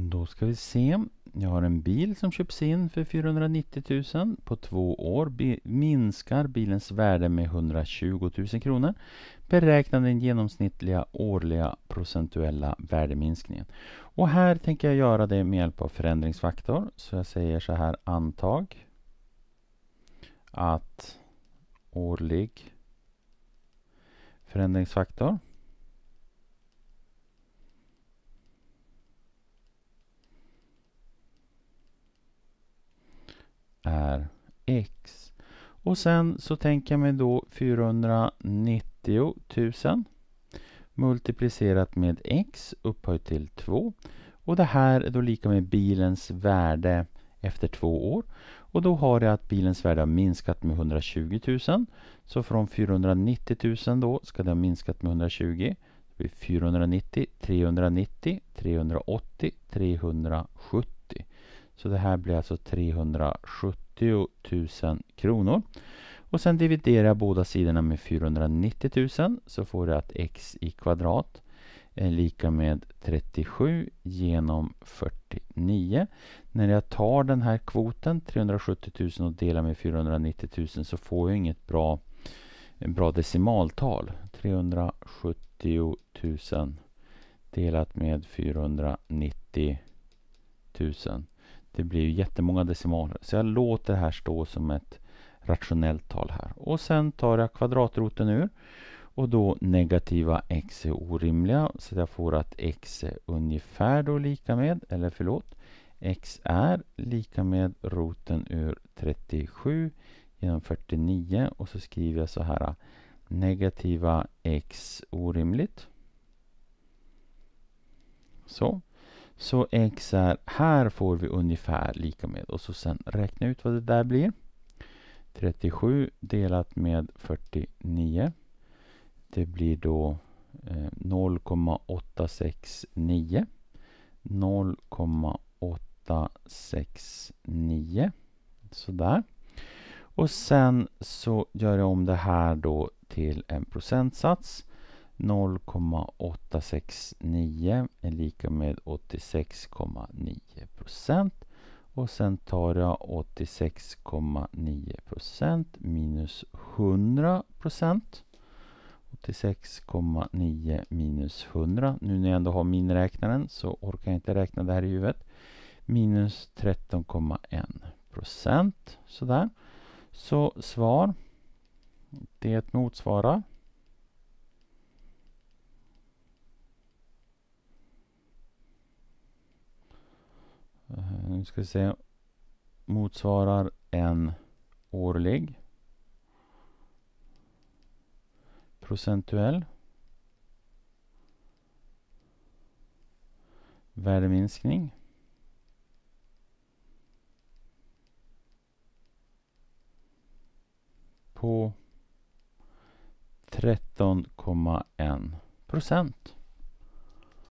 Då ska vi se. Jag har en bil som köps in för 490 000. På två år minskar bilens värde med 120 000 kronor. Beräkna den genomsnittliga årliga procentuella värdeminskningen. Och här tänker jag göra det med hjälp av förändringsfaktor. Så jag säger så här antag att årlig förändringsfaktor är x. Och sen så tänker jag mig då 490 000 multiplicerat med x upphöjt till 2. Och det här är då lika med bilens värde efter två år. Och då har jag att bilens värde har minskat med 120 000. Så från 490 000 då ska det ha minskat med 120. 490, 390, 380, 370. Så det här blir alltså 370 000 kronor. Och sen dividerar jag båda sidorna med 490 000 så får jag att x i kvadrat är eh, lika med 37 genom 49. När jag tar den här kvoten, 370 000 och delar med 490 000 så får jag inget bra, bra decimaltal. 370 000 delat med 490 000 det blir ju jättemånga decimaler. Så jag låter det här stå som ett rationellt tal här. Och sen tar jag kvadratroten ur. Och då negativa x är orimliga. Så jag får att x är ungefär då lika med, eller förlåt, x är lika med roten ur 37 genom 49. Och så skriver jag så här. Negativa x orimligt. Så. Så x är, här får vi ungefär lika med och så sen räkna ut vad det där blir. 37 delat med 49. Det blir då 0,869. Eh, 0,869. Sådär. Och sen så gör jag om det här då till en procentsats. 0,869 är lika med 86,9 procent. Och sen tar jag 86,9 procent minus 100 procent. 86,9 minus 100. Nu när jag ändå har miniräknaren så orkar jag inte räkna det här i huvudet. Minus 13,1 procent. Sådär. Så svar. Det motsvarar ska vi se, motsvarar en årlig procentuell värdeminskning på 13,1 procent.